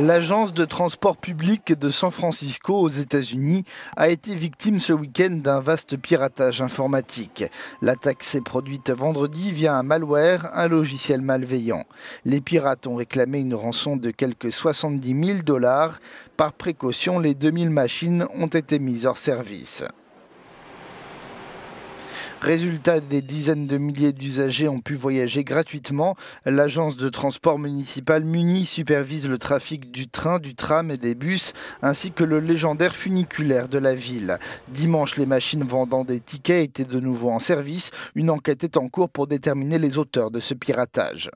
L'agence de transport public de San Francisco aux États-Unis a été victime ce week-end d'un vaste piratage informatique. L'attaque s'est produite vendredi via un malware, un logiciel malveillant. Les pirates ont réclamé une rançon de quelques 70 000 dollars. Par précaution, les 2000 machines ont été mises hors service. Résultat, des dizaines de milliers d'usagers ont pu voyager gratuitement. L'agence de transport municipal Muni supervise le trafic du train, du tram et des bus, ainsi que le légendaire funiculaire de la ville. Dimanche, les machines vendant des tickets étaient de nouveau en service. Une enquête est en cours pour déterminer les auteurs de ce piratage.